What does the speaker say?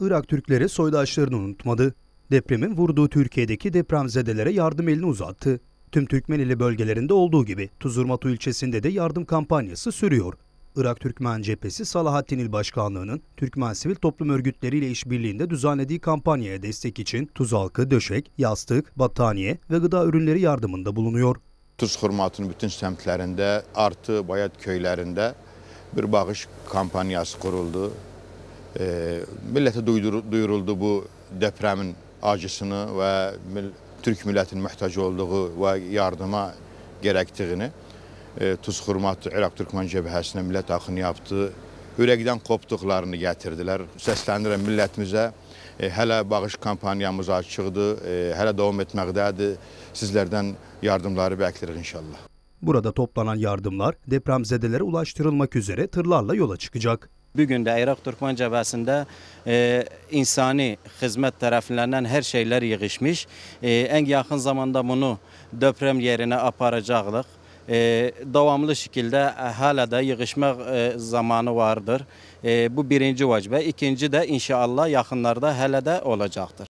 Irak Türkleri soydaşlarını unutmadı. Depremin vurduğu Türkiye'deki depremzedelere yardım elini uzattı. Tüm Türkmenili bölgelerinde olduğu gibi Tuzurmatu ilçesinde de yardım kampanyası sürüyor. Irak Türkmen Cephesi Salahattin İl Başkanlığı'nın Türkmen sivil toplum örgütleriyle işbirliğinde düzenlediği kampanyaya destek için tuz halkı, döşek, yastık, battaniye ve gıda ürünleri yardımında bulunuyor. Tuz Hurmat'ın bütün semtlerinde artı bayat köylerinde bir bağış kampanyası kuruldu e, ee, millete duydur, duyuruldu bu depremin acısını ve mil, Türk millətinin möhtac olduğu ve yardıma gərəkdiyini e, Tuz Xurmat İraq Türkmen cəbhəsinə millət axını yaptı. Ürəkdən koptuklarını getirdiler. Seslendiren milletimize E, hələ bağış kampanyamız açıldı, E, hələ davam etməkdədir. Sizlərdən yardımları bekleriz inşallah. Burada toplanan yardımlar depremzedelere ulaştırılmak üzere tırlarla yola çıkacak. Bugün de Irak Türkmen cephesinde e, insani hizmet taraflarından her şeyler yığışmış. E, en yakın zamanda bunu deprem yerine aparacaklık. E, devamlı şekilde hala da yığışma e, zamanı vardır. E, bu birinci vacibe. İkinci de inşallah yakınlarda hele de olacaktır.